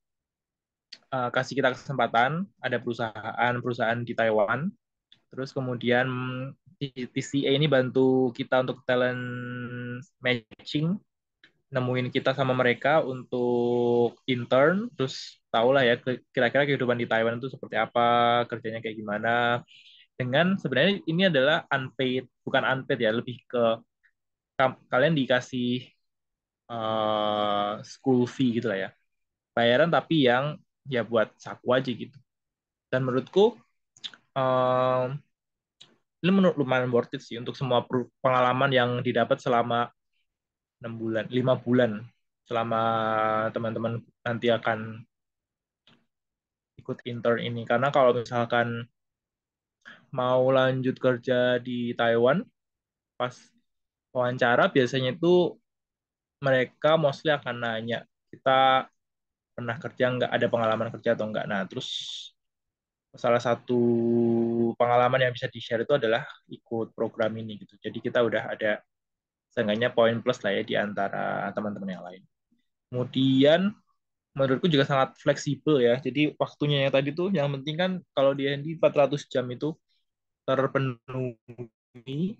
[SPEAKER 1] uh, kasih kita kesempatan ada perusahaan perusahaan di Taiwan terus kemudian TCA ini bantu kita untuk talent matching nemuin kita sama mereka untuk intern terus tahulah ya kira-kira kehidupan di Taiwan itu seperti apa kerjanya kayak gimana dengan sebenarnya ini adalah unpaid bukan unpaid ya lebih ke kalian dikasih uh, school fee gitu lah ya bayaran tapi yang ya buat saku aja gitu dan menurutku um, ini menurut lumayan worth it sih untuk semua pengalaman yang didapat selama enam bulan lima bulan selama teman-teman nanti akan ikut intern ini karena kalau misalkan mau lanjut kerja di Taiwan, pas wawancara biasanya itu mereka mostly akan nanya, kita pernah kerja nggak, ada pengalaman kerja atau nggak. Nah, terus salah satu pengalaman yang bisa di-share itu adalah ikut program ini gitu. Jadi kita udah ada seenggaknya poin plus lah ya di antara teman-teman yang lain. Kemudian menurutku juga sangat fleksibel ya. Jadi waktunya yang tadi tuh yang penting kan kalau di ND 400 jam itu terpenuhi.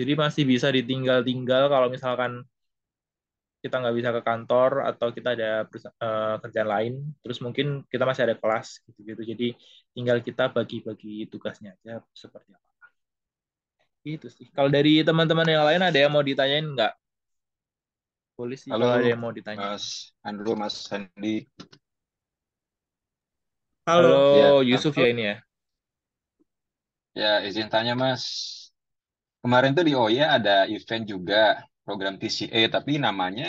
[SPEAKER 1] Jadi masih bisa ditinggal-tinggal kalau misalkan kita nggak bisa ke kantor atau kita ada uh, kerjaan lain, terus mungkin kita masih ada kelas gitu-gitu. Jadi tinggal kita bagi-bagi tugasnya aja seperti apa. Gitu sih. Kalau dari teman-teman yang lain ada yang mau ditanyain nggak? polisi? Halo, kalau ada yang
[SPEAKER 4] mau ditanya. Mas Andrew, Mas Sandi. Halo, Halo ya, Yusuf ya ini ya. Ya, izin tanya Mas. Kemarin tuh di OYA ada event juga program TCA, tapi namanya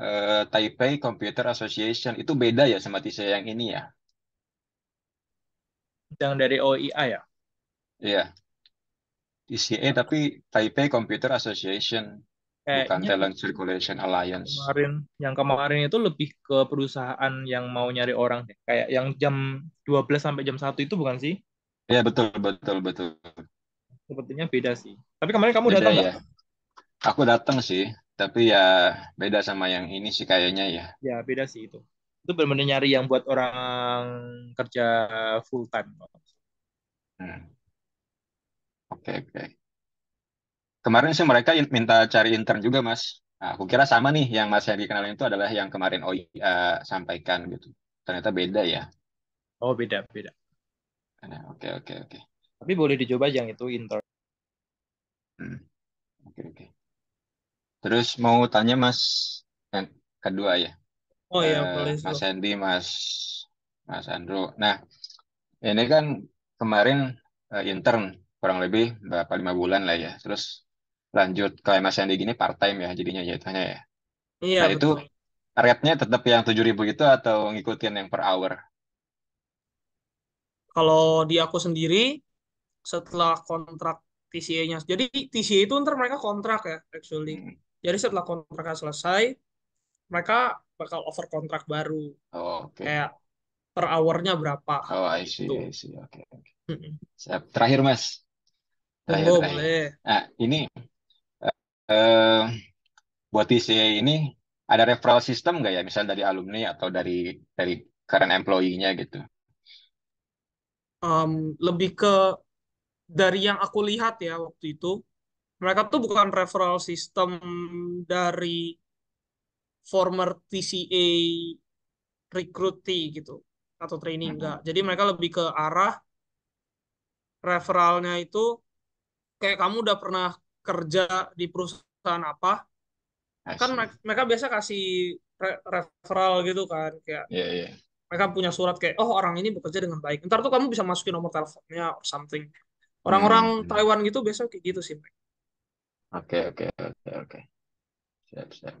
[SPEAKER 4] eh, Taipei Computer Association. Itu beda ya sama TCA yang ini ya?
[SPEAKER 1] Yang dari OIA ya?
[SPEAKER 4] Iya, TCA tapi Taipei Computer Association,
[SPEAKER 1] bukan Talent
[SPEAKER 4] Circulation Alliance.
[SPEAKER 1] kemarin yang kemarin itu lebih ke perusahaan yang mau nyari orang Kayak yang jam 12 sampai jam 1 itu bukan sih?
[SPEAKER 4] Ya betul betul betul.
[SPEAKER 1] Sepertinya beda sih. Tapi kemarin kamu beda, datang ya. Gak?
[SPEAKER 4] Aku datang sih,
[SPEAKER 1] tapi ya beda sama
[SPEAKER 4] yang ini sih kayaknya ya.
[SPEAKER 1] Ya beda sih itu. Itu benar-benar nyari yang buat orang kerja full time. Hmm.
[SPEAKER 4] Oke okay, oke. Okay. Kemarin sih mereka minta cari intern juga mas. Nah, aku kira sama nih yang mas yang dikenalin itu adalah yang kemarin OI sampaikan gitu. Ternyata beda ya. Oh beda beda. Nah, oke okay, oke okay, oke. Okay.
[SPEAKER 1] Tapi boleh dicoba yang itu intern.
[SPEAKER 4] Hmm. Oke oke. Terus mau tanya Mas yang kedua ya. Oh iya, eh, boleh. Mas Andy, Mas Mas Andro. Nah, ini kan kemarin uh, intern kurang lebih berapa lima bulan lah ya. Terus lanjut kalau Mas Andy gini part time ya jadinya ya tanya ya. Iya. Nah, itu rate tetap yang tujuh ribu itu atau ngikutin yang per hour?
[SPEAKER 2] Kalau di aku sendiri setelah kontrak TCA-nya. Jadi TCA itu ntar mereka kontrak ya actually. Hmm. Jadi setelah kontraknya selesai, mereka bakal over kontrak baru. Oh, okay. Kayak per hournya berapa. Oh, I see, I see. Oke, okay,
[SPEAKER 4] Okay. Terakhir, Mas. Terakhir, oh, terakhir. boleh. Nah, ini uh, buat TCA ini ada referral system nggak ya? Misal dari alumni atau dari dari current employee-nya gitu
[SPEAKER 2] um, lebih ke dari yang aku lihat ya waktu itu mereka tuh bukan referral system dari former TCA recruitee gitu atau training enggak. Jadi mereka lebih ke arah referralnya itu kayak kamu udah pernah kerja di perusahaan apa kan mereka, biasa kasih referral gitu kan kayak yeah, yeah mereka punya surat kayak oh orang ini bekerja dengan baik ntar tuh kamu bisa masukin nomor teleponnya or something orang-orang hmm, hmm. Taiwan gitu biasa kayak gitu sih oke
[SPEAKER 4] okay, oke okay, oke okay, oke siap siap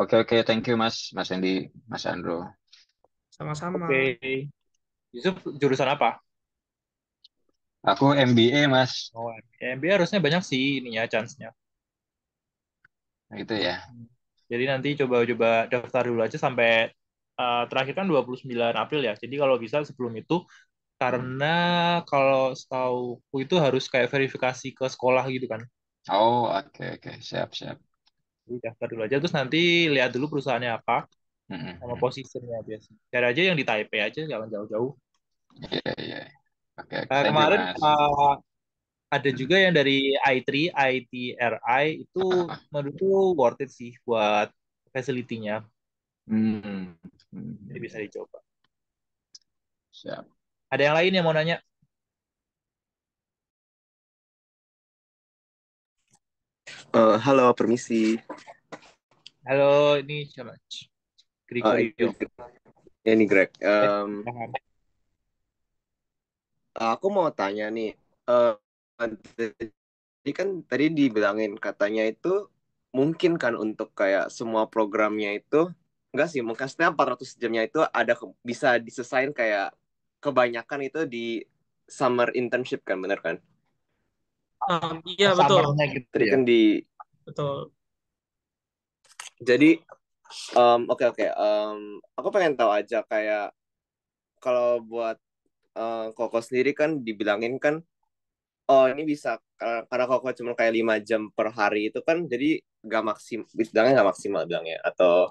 [SPEAKER 4] oke oke thank you mas mas Andy mas Andro
[SPEAKER 1] sama-sama oke okay. Yusuf jurusan apa
[SPEAKER 4] aku MBA mas
[SPEAKER 1] oh MBA, harusnya banyak sih ini ya chance-nya gitu ya hmm. jadi nanti coba-coba daftar dulu aja sampai uh, terakhir kan 29 April ya. Jadi kalau bisa sebelum itu karena kalau setahu itu harus kayak verifikasi ke sekolah gitu kan. Oh, oke okay, oke, okay. siap siap. Jadi daftar dulu aja terus nanti lihat dulu perusahaannya apa sama posisinya biasa. Cari aja yang di Taipei aja jangan jauh-jauh. Iya yeah, iya. Oke. nah, kemarin uh, ada juga yang dari i3, ITRI itu menurutku worth it sih buat facility-nya.
[SPEAKER 3] Hmm,
[SPEAKER 1] Hmm. Jadi bisa dicoba. Siap. Ada yang lain yang mau nanya?
[SPEAKER 3] Uh, halo, permisi.
[SPEAKER 1] Halo, ini siapa?
[SPEAKER 3] Gregorio. Uh, ah, iya, iya. iya, ini Greg. Um, aku mau tanya nih. Uh, kan tadi dibilangin katanya itu mungkin kan untuk kayak semua programnya itu enggak sih mungkin setiap 400 jamnya itu ada bisa disesain kayak kebanyakan itu di summer internship kan bener kan
[SPEAKER 1] um, iya betul gitu ya. Kan di betul
[SPEAKER 3] jadi um, oke okay, oke okay. um, aku pengen tahu aja kayak kalau buat um, koko sendiri kan dibilangin kan oh ini bisa karena koko cuma kayak lima jam per hari itu kan jadi gak maksimal bilangnya gak maksimal bilangnya atau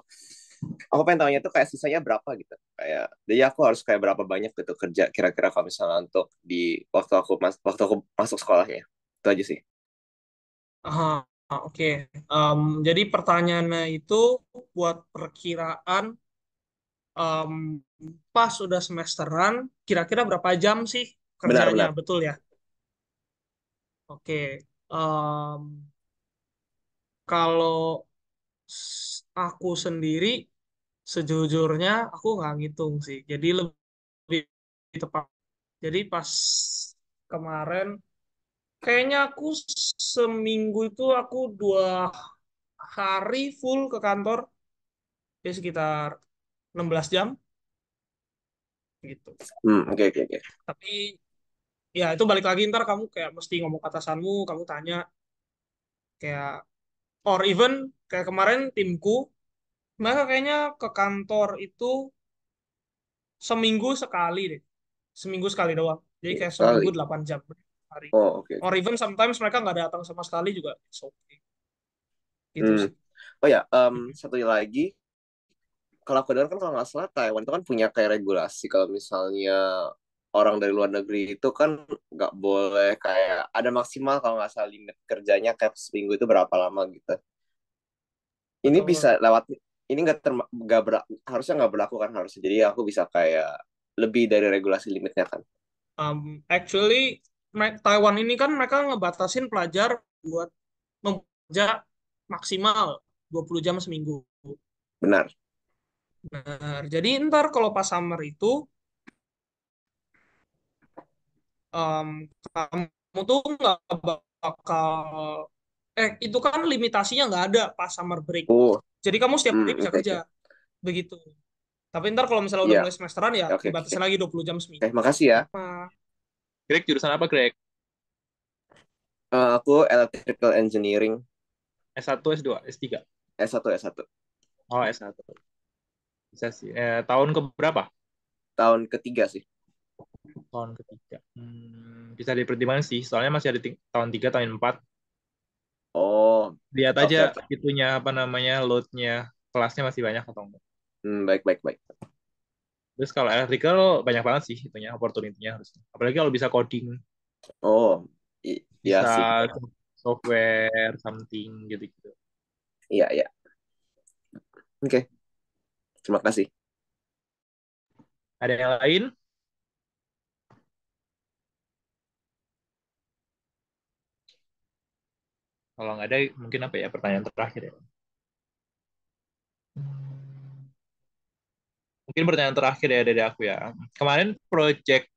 [SPEAKER 3] aku pengen tanya tuh kayak sisanya berapa gitu kayak jadi aku harus kayak berapa banyak gitu kerja kira-kira kalau misalnya untuk di waktu aku mas waktu aku masuk sekolah ya itu aja sih
[SPEAKER 2] ah uh, oke okay. um, jadi pertanyaannya itu buat perkiraan um, pas sudah semesteran kira-kira berapa jam sih kerjanya benar, benar. betul ya oke okay. um, kalau aku sendiri sejujurnya aku nggak ngitung sih. Jadi lebih, tepat. Jadi pas kemarin kayaknya aku seminggu itu aku dua hari full ke kantor ya sekitar 16 jam gitu. Hmm, oke okay, oke okay, oke. Tapi ya itu balik lagi ntar kamu kayak mesti ngomong kata atasanmu, kamu tanya kayak or even kayak kemarin timku mereka kayaknya ke kantor itu seminggu sekali deh seminggu sekali doang jadi kayak seminggu delapan jam hari oh, okay. or even sometimes mereka nggak datang sama sekali juga it's okay
[SPEAKER 3] gitu hmm. sih oh ya um, satu lagi kalau aku dengar kan kalau nggak salah Taiwan itu kan punya kayak regulasi kalau misalnya orang dari luar negeri itu kan nggak boleh kayak ada maksimal kalau nggak salah limit kerjanya kayak seminggu itu berapa lama gitu. Ini bisa lewat ini nggak ter gak harusnya nggak berlaku kan harusnya jadi aku bisa kayak lebih dari regulasi limitnya kan.
[SPEAKER 2] Um, actually Taiwan ini kan mereka ngebatasin pelajar buat bekerja maksimal 20 jam seminggu. Benar. Benar. Jadi ntar kalau pas summer itu um, kamu tuh nggak bakal eh itu kan limitasinya nggak ada pas summer break. Oh. Jadi kamu setiap hmm, hari hmm, bisa okay. kerja. Begitu. Tapi ntar kalau misalnya udah yeah. mulai semesteran ya okay. dibatasi okay. lagi 20 jam seminggu.
[SPEAKER 1] Eh, makasih ya. Nah. Greg jurusan apa, Greg? Uh, aku
[SPEAKER 3] Electrical Engineering.
[SPEAKER 1] S1, S2, S3? S1, S1. Oh, S1. Bisa sih. Eh, tahun ke berapa? Tahun ketiga sih tahun ketiga hmm, bisa dipertimbangkan sih soalnya masih ada tahun tiga tahun empat oh lihat aja okay. itunya apa namanya loadnya kelasnya masih banyak atau enggak hmm, baik baik baik terus kalau electrical banyak banget sih itunya opportunity-nya harusnya apalagi kalau bisa coding oh i- iya bisa sih. software something gitu gitu iya iya
[SPEAKER 3] oke okay. terima kasih
[SPEAKER 1] ada yang lain Kalau nggak ada, mungkin apa ya pertanyaan terakhir ya. Mungkin pertanyaan terakhir ya dari aku ya. Kemarin project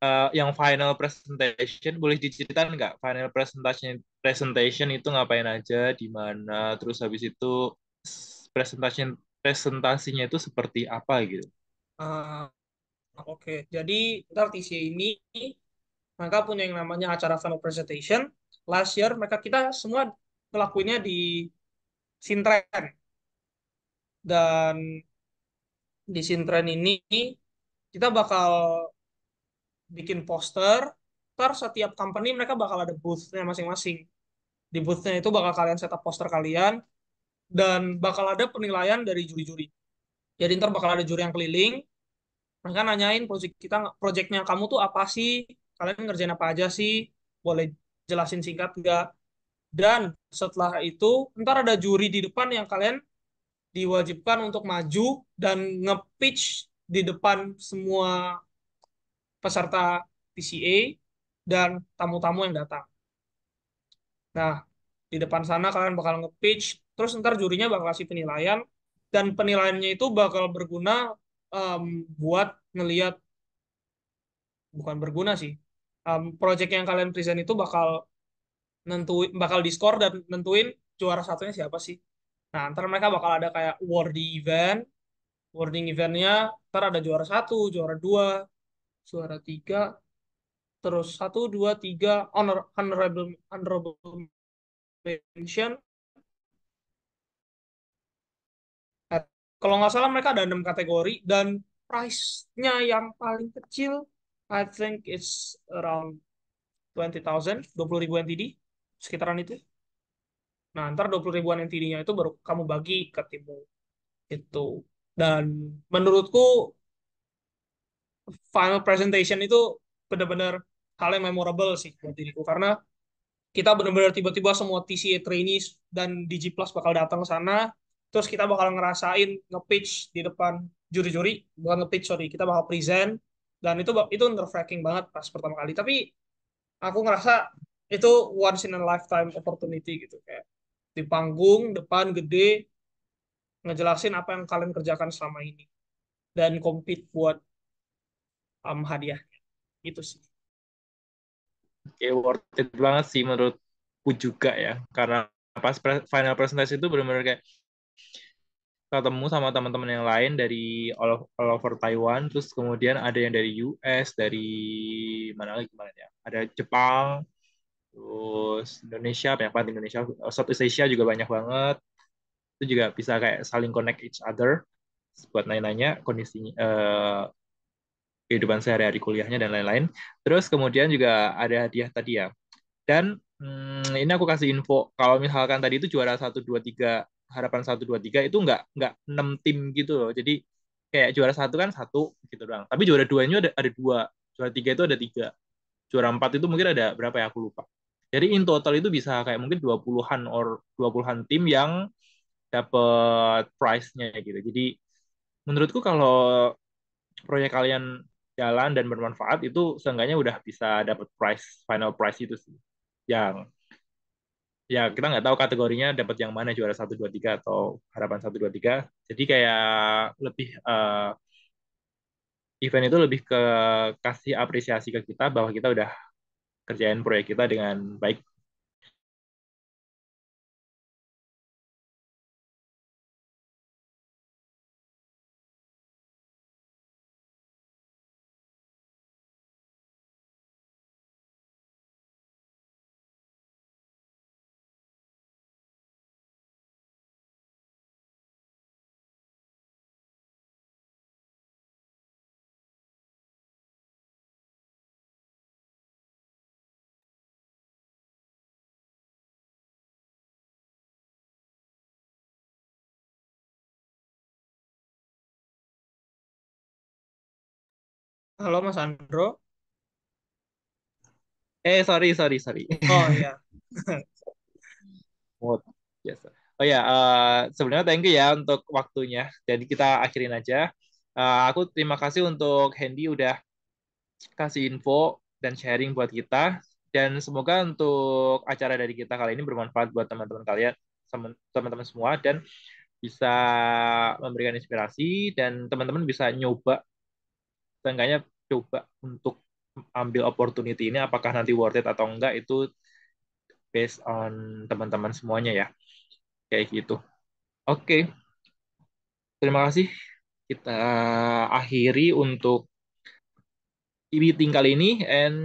[SPEAKER 1] uh, yang final presentation boleh diceritain nggak final presentation presentation itu ngapain aja di mana terus habis itu presentation presentasinya itu seperti apa gitu
[SPEAKER 2] uh, oke okay. jadi ntar TC ini mereka punya yang namanya acara final presentation last year mereka kita semua ngelakuinnya di Sintren. Dan di Sintren ini kita bakal bikin poster, ntar setiap company mereka bakal ada boothnya masing-masing. Di boothnya itu bakal kalian setup poster kalian, dan bakal ada penilaian dari juri-juri. Jadi ntar bakal ada juri yang keliling, mereka nanyain project kita, projectnya kamu tuh apa sih, kalian ngerjain apa aja sih, boleh jelasin singkat enggak. dan setelah itu ntar ada juri di depan yang kalian diwajibkan untuk maju dan nge-pitch di depan semua peserta PCA dan tamu-tamu yang datang. Nah, di depan sana kalian bakal nge-pitch, terus ntar jurinya bakal kasih penilaian, dan penilaiannya itu bakal berguna um, buat ngeliat, bukan berguna sih, um, project yang kalian present itu bakal nentuin bakal diskor dan nentuin juara satunya siapa sih. Nah, ntar mereka bakal ada kayak awarding event. Awarding eventnya ntar ada juara satu, juara dua, juara tiga, terus satu, dua, tiga honor, honorable honorable mention. kalau nggak salah mereka ada enam kategori dan price-nya yang paling kecil I think it's around 20,000, ribuan NTD, sekitaran itu. Nah, ntar 20 ribuan NTD-nya itu baru kamu bagi ke timmu. Itu. Dan menurutku, final presentation itu benar-benar hal yang memorable sih buat diriku. Karena kita benar-benar tiba-tiba semua TCA trainees dan DG Plus bakal datang ke sana, terus kita bakal ngerasain nge-pitch di depan juri-juri, bukan nge-pitch, sorry, kita bakal present, dan itu itu nerve banget pas pertama kali tapi aku ngerasa itu once in a lifetime opportunity gitu kayak di panggung depan gede ngejelasin apa yang kalian kerjakan selama ini dan compete buat um, hadiah gitu sih
[SPEAKER 1] Oke, okay, worth it banget sih menurutku juga ya karena pas final presentasi itu benar-benar kayak ketemu sama teman-teman yang lain dari all, all over Taiwan, terus kemudian ada yang dari US, dari mana lagi kemarin ya, ada Jepang, terus Indonesia banyak banget Indonesia, eh, Southeast Asia juga banyak banget, itu juga bisa kayak saling connect each other buat nanya-nanya kondisi uh, eh, kehidupan sehari-hari kuliahnya dan lain-lain. Terus kemudian juga ada hadiah tadi ya. Dan hmm, ini aku kasih info kalau misalkan tadi itu juara satu dua tiga harapan satu dua tiga itu nggak nggak enam tim gitu loh. Jadi kayak juara satu kan satu gitu doang. Tapi juara dua duanya ada ada dua, juara tiga itu ada tiga, juara empat itu mungkin ada berapa ya aku lupa. Jadi in total itu bisa kayak mungkin dua puluhan or 20-an tim yang dapat price nya gitu. Jadi menurutku kalau proyek kalian jalan dan bermanfaat itu seenggaknya udah bisa dapat price final price itu sih. Yang ya kita nggak tahu kategorinya dapat yang mana juara satu dua tiga atau harapan satu dua tiga Jadi kayak lebih uh, event itu lebih ke kasih apresiasi ke kita bahwa kita udah kerjain proyek kita dengan baik
[SPEAKER 2] Halo Mas Andro.
[SPEAKER 1] Eh sorry sorry sorry. Oh iya. Oh ya, uh, sebenarnya thank you ya untuk waktunya. Jadi kita akhirin aja. Uh, aku terima kasih untuk Hendy udah kasih info dan sharing buat kita. Dan semoga untuk acara dari kita kali ini bermanfaat buat teman-teman kalian, teman-teman semua, dan bisa memberikan inspirasi dan teman-teman bisa nyoba seenggaknya coba untuk ambil opportunity ini apakah nanti worth it atau enggak itu based on teman-teman semuanya ya kayak gitu oke okay. terima kasih kita akhiri untuk meeting kali ini and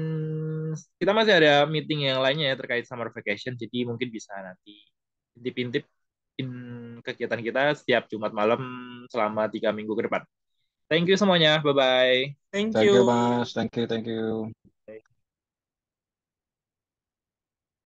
[SPEAKER 1] kita masih ada meeting yang lainnya ya terkait summer vacation jadi mungkin bisa nanti dipintip kegiatan kita setiap Jumat malam selama tiga minggu ke depan. Thank you semuanya. Bye bye. Thank, thank you. you Mas. Thank
[SPEAKER 4] you, thank you.